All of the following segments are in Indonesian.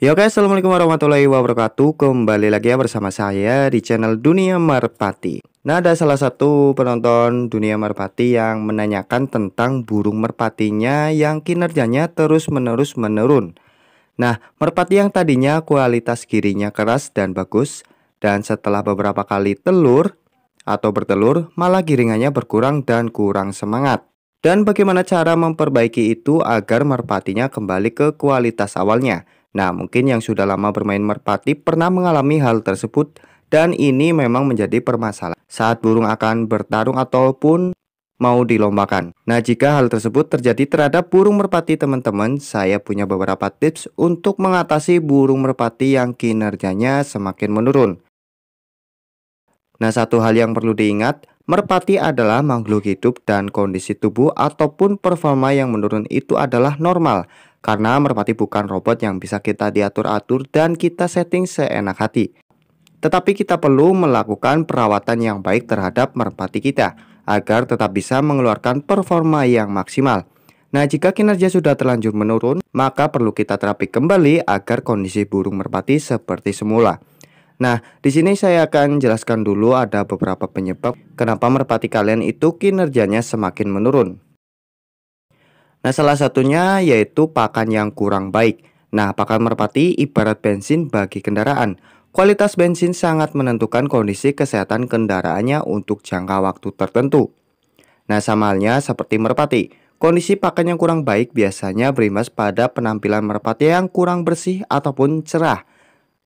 Ya guys, Assalamualaikum warahmatullahi wabarakatuh Kembali lagi ya bersama saya di channel Dunia Merpati Nah ada salah satu penonton Dunia Merpati yang menanyakan tentang burung merpatinya yang kinerjanya terus menerus menurun Nah merpati yang tadinya kualitas kirinya keras dan bagus Dan setelah beberapa kali telur atau bertelur malah giringannya berkurang dan kurang semangat Dan bagaimana cara memperbaiki itu agar merpatinya kembali ke kualitas awalnya Nah, mungkin yang sudah lama bermain merpati pernah mengalami hal tersebut dan ini memang menjadi permasalahan saat burung akan bertarung ataupun mau dilombakan. Nah, jika hal tersebut terjadi terhadap burung merpati teman-teman, saya punya beberapa tips untuk mengatasi burung merpati yang kinerjanya semakin menurun. Nah, satu hal yang perlu diingat, merpati adalah makhluk hidup dan kondisi tubuh ataupun performa yang menurun itu adalah normal karena merpati bukan robot yang bisa kita diatur-atur dan kita setting seenak hati. Tetapi kita perlu melakukan perawatan yang baik terhadap merpati kita agar tetap bisa mengeluarkan performa yang maksimal. Nah, jika kinerja sudah terlanjur menurun, maka perlu kita terapi kembali agar kondisi burung merpati seperti semula. Nah, di sini saya akan jelaskan dulu ada beberapa penyebab kenapa merpati kalian itu kinerjanya semakin menurun. Nah, salah satunya yaitu pakan yang kurang baik. Nah, pakan merpati ibarat bensin bagi kendaraan. Kualitas bensin sangat menentukan kondisi kesehatan kendaraannya untuk jangka waktu tertentu. Nah, sama halnya seperti merpati. Kondisi pakan yang kurang baik biasanya berimbas pada penampilan merpati yang kurang bersih ataupun cerah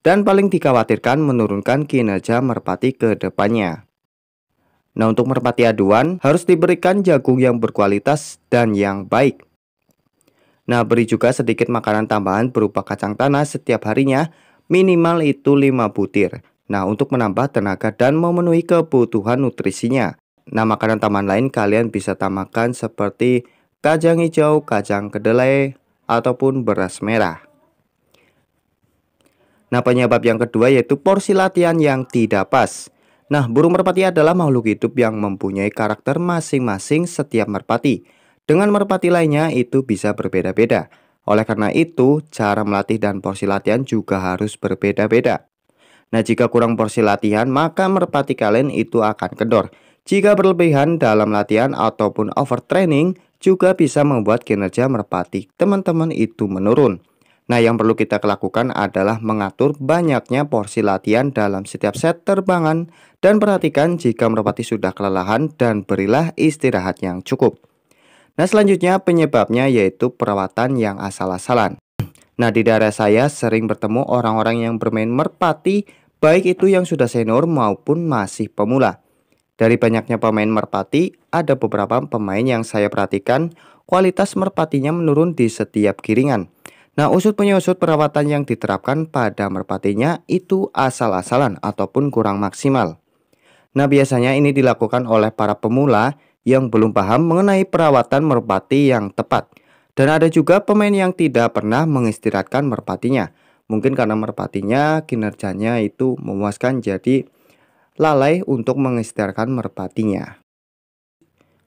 dan paling dikhawatirkan menurunkan kinerja merpati ke depannya. Nah untuk merpati aduan harus diberikan jagung yang berkualitas dan yang baik. Nah beri juga sedikit makanan tambahan berupa kacang tanah setiap harinya minimal itu 5 butir. Nah untuk menambah tenaga dan memenuhi kebutuhan nutrisinya. Nah makanan tambahan lain kalian bisa tambahkan seperti kacang hijau, kacang kedelai, ataupun beras merah. Nah penyebab yang kedua yaitu porsi latihan yang tidak pas. Nah, burung merpati adalah makhluk hidup yang mempunyai karakter masing-masing setiap merpati. Dengan merpati lainnya itu bisa berbeda-beda. Oleh karena itu, cara melatih dan porsi latihan juga harus berbeda-beda. Nah, jika kurang porsi latihan, maka merpati kalian itu akan kendor. Jika berlebihan dalam latihan ataupun overtraining, juga bisa membuat kinerja merpati teman-teman itu menurun. Nah, yang perlu kita lakukan adalah mengatur banyaknya porsi latihan dalam setiap set terbangan dan perhatikan jika merpati sudah kelelahan dan berilah istirahat yang cukup. Nah, selanjutnya penyebabnya yaitu perawatan yang asal-asalan. Nah, di daerah saya sering bertemu orang-orang yang bermain merpati baik itu yang sudah senior maupun masih pemula. Dari banyaknya pemain merpati, ada beberapa pemain yang saya perhatikan kualitas merpatinya menurun di setiap giringan. Nah, usut-penyusut perawatan yang diterapkan pada merpatinya itu asal-asalan ataupun kurang maksimal. Nah, biasanya ini dilakukan oleh para pemula yang belum paham mengenai perawatan merpati yang tepat. Dan ada juga pemain yang tidak pernah mengistirahatkan merpatinya. Mungkin karena merpatinya kinerjanya itu memuaskan jadi lalai untuk mengistirahatkan merpatinya.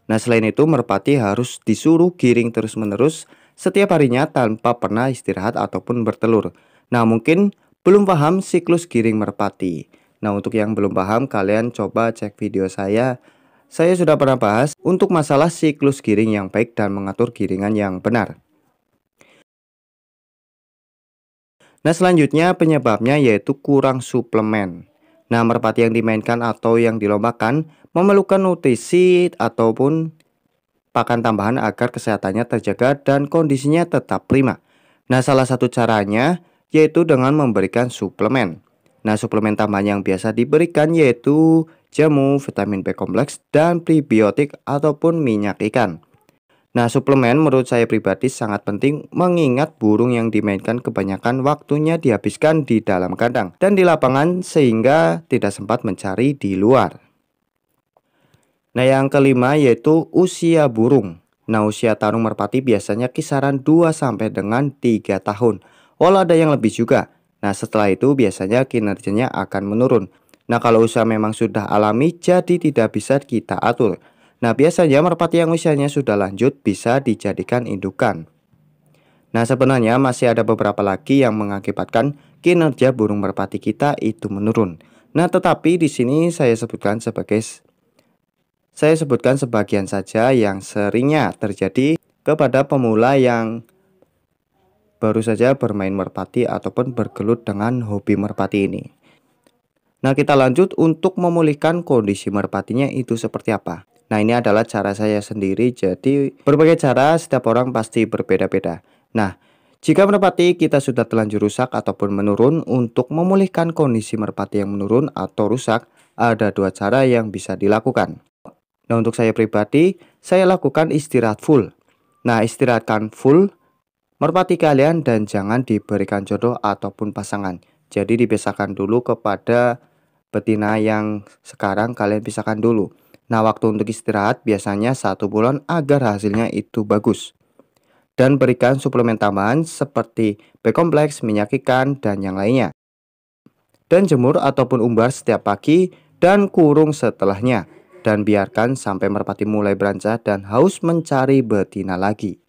Nah, selain itu merpati harus disuruh giring terus-menerus setiap harinya tanpa pernah istirahat ataupun bertelur. Nah, mungkin belum paham siklus giring merpati. Nah, untuk yang belum paham, kalian coba cek video saya. Saya sudah pernah bahas untuk masalah siklus giring yang baik dan mengatur giringan yang benar. Nah, selanjutnya penyebabnya yaitu kurang suplemen. Nah, merpati yang dimainkan atau yang dilombakan memerlukan nutrisi ataupun pakan tambahan agar kesehatannya terjaga dan kondisinya tetap prima. Nah, salah satu caranya yaitu dengan memberikan suplemen. Nah, suplemen tambahan yang biasa diberikan yaitu jamu, vitamin B kompleks, dan prebiotik ataupun minyak ikan. Nah, suplemen menurut saya pribadi sangat penting mengingat burung yang dimainkan kebanyakan waktunya dihabiskan di dalam kandang dan di lapangan sehingga tidak sempat mencari di luar. Nah yang kelima yaitu usia burung. Nah usia tarung merpati biasanya kisaran 2 sampai dengan 3 tahun. Walau ada yang lebih juga. Nah setelah itu biasanya kinerjanya akan menurun. Nah kalau usia memang sudah alami jadi tidak bisa kita atur. Nah biasanya merpati yang usianya sudah lanjut bisa dijadikan indukan. Nah sebenarnya masih ada beberapa lagi yang mengakibatkan kinerja burung merpati kita itu menurun. Nah tetapi di sini saya sebutkan sebagai saya sebutkan sebagian saja yang seringnya terjadi kepada pemula yang baru saja bermain merpati ataupun bergelut dengan hobi merpati ini. Nah, kita lanjut untuk memulihkan kondisi merpatinya itu seperti apa. Nah, ini adalah cara saya sendiri. Jadi, berbagai cara setiap orang pasti berbeda-beda. Nah, jika merpati kita sudah terlanjur rusak ataupun menurun, untuk memulihkan kondisi merpati yang menurun atau rusak, ada dua cara yang bisa dilakukan. Nah untuk saya pribadi, saya lakukan istirahat full. Nah istirahatkan full, merpati kalian dan jangan diberikan jodoh ataupun pasangan. Jadi dipisahkan dulu kepada betina yang sekarang kalian pisahkan dulu. Nah waktu untuk istirahat biasanya satu bulan agar hasilnya itu bagus. Dan berikan suplemen tambahan seperti B-kompleks, minyak ikan, dan yang lainnya. Dan jemur ataupun umbar setiap pagi dan kurung setelahnya dan biarkan sampai merpati mulai beranjak dan haus mencari betina lagi.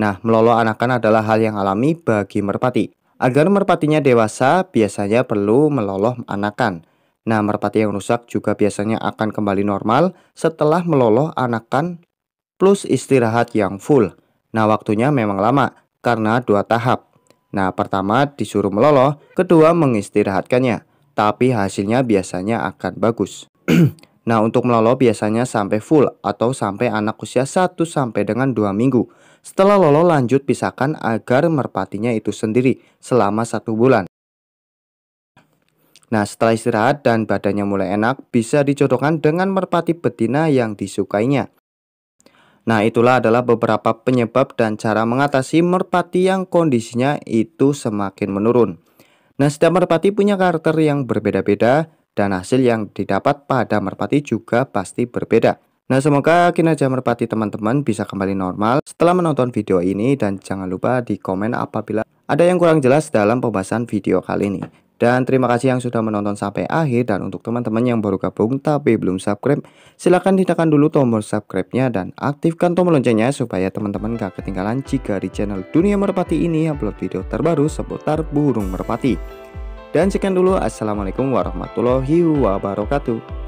Nah, melolo anakan adalah hal yang alami bagi merpati. Agar merpatinya dewasa, biasanya perlu meloloh anakan. Nah, merpati yang rusak juga biasanya akan kembali normal setelah meloloh anakan plus istirahat yang full. Nah, waktunya memang lama karena dua tahap. Nah, pertama disuruh meloloh, kedua mengistirahatkannya tapi hasilnya biasanya akan bagus. nah, untuk melolo biasanya sampai full atau sampai anak usia 1 sampai dengan 2 minggu. Setelah lolo lanjut pisahkan agar merpatinya itu sendiri selama satu bulan. Nah, setelah istirahat dan badannya mulai enak, bisa dijodohkan dengan merpati betina yang disukainya. Nah, itulah adalah beberapa penyebab dan cara mengatasi merpati yang kondisinya itu semakin menurun. Nah, setiap merpati punya karakter yang berbeda-beda dan hasil yang didapat pada merpati juga pasti berbeda. Nah, semoga kinerja merpati teman-teman bisa kembali normal setelah menonton video ini dan jangan lupa di komen apabila ada yang kurang jelas dalam pembahasan video kali ini. Dan terima kasih yang sudah menonton sampai akhir dan untuk teman-teman yang baru gabung tapi belum subscribe, silahkan tekan dulu tombol subscribe-nya dan aktifkan tombol loncengnya supaya teman-teman gak ketinggalan jika di channel Dunia Merpati ini upload video terbaru seputar burung merpati. Dan sekian dulu, Assalamualaikum warahmatullahi wabarakatuh.